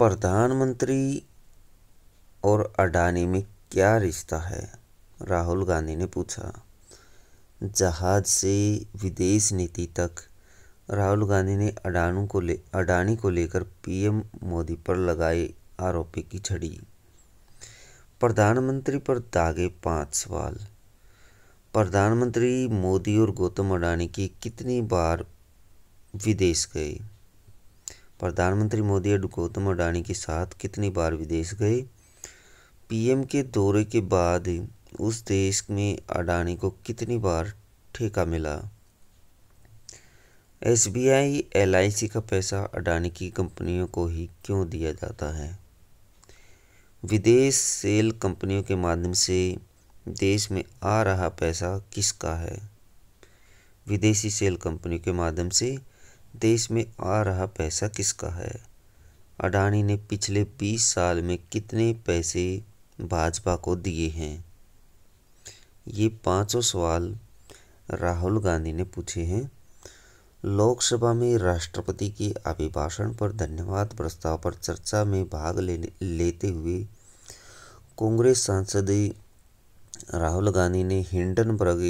प्रधानमंत्री और अडानी में क्या रिश्ता है राहुल गांधी ने पूछा जहाज से विदेश नीति तक राहुल गांधी ने अडानू को ले अडानी को लेकर पीएम मोदी पर लगाए आरोपी की छड़ी प्रधानमंत्री पर दागे पांच सवाल प्रधानमंत्री मोदी और गौतम अडानी की कितनी बार विदेश गए प्रधानमंत्री मोदी और गौतम अडानी के साथ कितनी बार विदेश गए पीएम के दौरे के बाद उस देश में अडानी को कितनी बार ठेका मिला S B I L I C का पैसा अडानी की कंपनियों को ही क्यों दिया जाता है विदेश सेल कंपनियों के माध्यम से देश में आ रहा पैसा किसका है विदेशी सेल कंपनियों के माध्यम से देश में आ रहा पैसा किसका है अडानी ने पिछले 20 साल में कितने पैसे भाजपा को दिए हैं ये पांचों सवाल राहुल गांधी ने पूछे हैं लोकसभा में राष्ट्रपति के अभिभाषण पर धन्यवाद प्रस्ताव पर चर्चा में भाग लेने लेते हुए कांग्रेस सांसद राहुल गांधी ने हिंडनबर्ग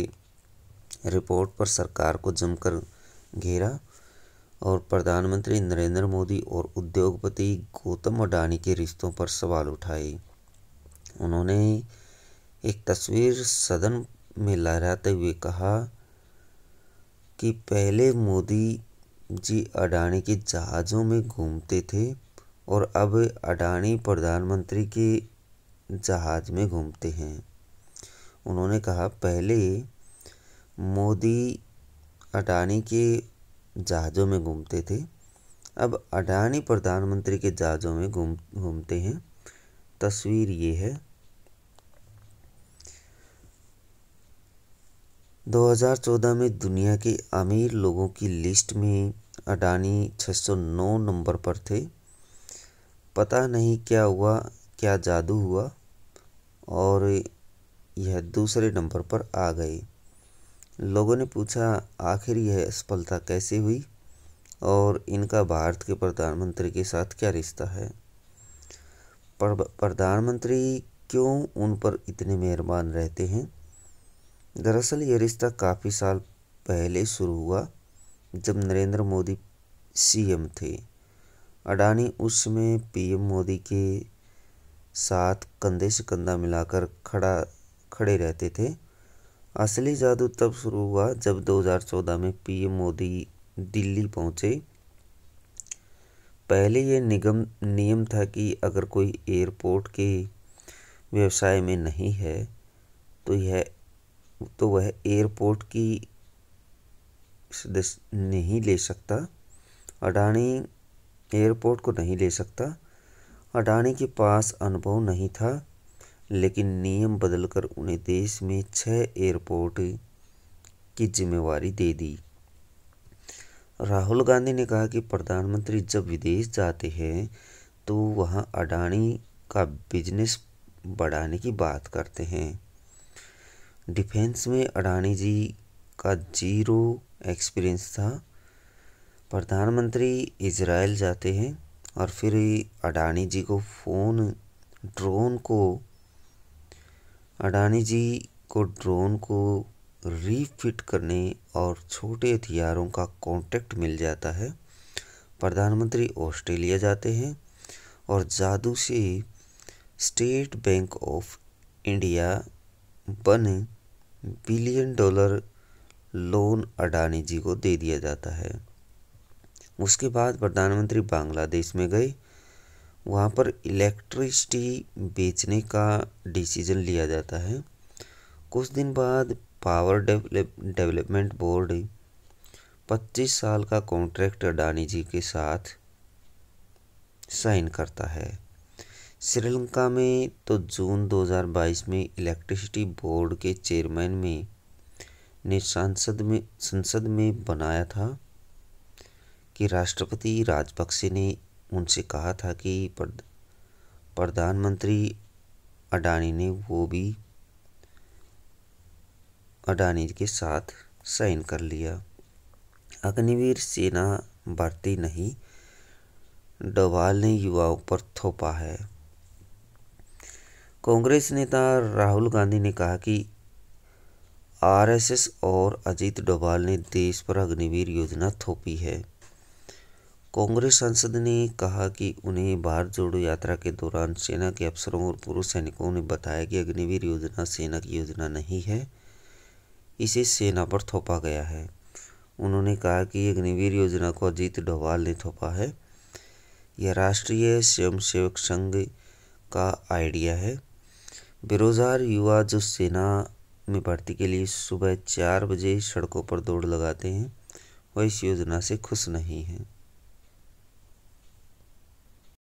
रिपोर्ट पर सरकार को जमकर घेरा और प्रधानमंत्री नरेंद्र मोदी और उद्योगपति गौतम अडानी के रिश्तों पर सवाल उठाए उन्होंने एक तस्वीर सदन में लहराते हुए कहा कि पहले मोदी जी अडानी के जहाज़ों में घूमते थे और अब अडानी प्रधानमंत्री के जहाज़ में घूमते हैं उन्होंने कहा पहले मोदी अडानी के जहाज़ों में घूमते थे अब अडानी प्रधानमंत्री के जहाज़ों में घूम घूमते हैं तस्वीर ये है 2014 में दुनिया के अमीर लोगों की लिस्ट में अडानी 609 नंबर पर थे पता नहीं क्या हुआ क्या जादू हुआ और यह दूसरे नंबर पर आ गए लोगों ने पूछा आखिर यह असफलता कैसे हुई और इनका भारत के प्रधानमंत्री के साथ क्या रिश्ता है प्रधानमंत्री क्यों उन पर इतने मेहरबान रहते हैं दरअसल यह रिश्ता काफ़ी साल पहले शुरू हुआ जब नरेंद्र मोदी सीएम थे अडानी उसमें पीएम मोदी के साथ कंधे से कंधा मिलाकर खड़ा खड़े रहते थे असली जादू तब शुरू हुआ जब 2014 में पीएम मोदी दिल्ली पहुंचे पहले ये निगम नियम था कि अगर कोई एयरपोर्ट के व्यवसाय में नहीं है तो यह तो वह एयरपोर्ट की सदस्य नहीं ले सकता अडानी एयरपोर्ट को नहीं ले सकता अडानी के पास अनुभव नहीं था लेकिन नियम बदलकर उन्हें देश में छः एयरपोर्ट की जिम्मेवारी दे दी राहुल गांधी ने कहा कि प्रधानमंत्री जब विदेश जाते हैं तो वहां अडानी का बिजनेस बढ़ाने की बात करते हैं डिफेंस में अडानी जी का जीरो एक्सपीरियंस था प्रधानमंत्री इजराइल जाते हैं और फिर अडानी जी को फ़ोन ड्रोन को अडानी जी को ड्रोन को रीफिट करने और छोटे हथियारों का कॉन्ट्रैक्ट मिल जाता है प्रधानमंत्री ऑस्ट्रेलिया जाते हैं और जादू से स्टेट बैंक ऑफ इंडिया बने billion dollar loan Adani ji को दे दिया जाता है उसके बाद प्रधानमंत्री बांग्लादेश में गए वहाँ पर इलेक्ट्रिसिटी बेचने का डिसीज़न लिया जाता है कुछ दिन बाद पावर डेवलप डेवलपमेंट बोर्ड 25 साल का कॉन्ट्रैक्ट अडानी जी के साथ साइन करता है श्रीलंका में तो जून 2022 में इलेक्ट्रिसिटी बोर्ड के चेयरमैन में ने सांसद में संसद में बनाया था कि राष्ट्रपति राजपक्षे ने उनसे कहा था कि प्रधानमंत्री अडानी ने वो भी अडानी के साथ साइन कर लिया अग्निवीर सेना भर्ती नहीं डोभाल ने युवाओं पर थोपा है कांग्रेस नेता राहुल गांधी ने कहा कि आरएसएस और अजीत डोभाल ने देश पर अग्निवीर योजना थोपी है कांग्रेस सांसद ने कहा कि उन्हें भारत जोड़ो यात्रा के दौरान सेना के अफसरों और पूर्व सैनिकों ने बताया कि अग्निवीर योजना सेना की योजना नहीं है इसे सेना पर थोपा गया है उन्होंने कहा कि अग्निवीर योजना को अजीत डोवाल ने थोपा है यह राष्ट्रीय स्वयंसेवक संघ का आइडिया है बेरोजगार युवा जो सेना में भर्ती के लिए सुबह चार बजे सड़कों पर दौड़ लगाते हैं वह इस योजना से खुश नहीं हैं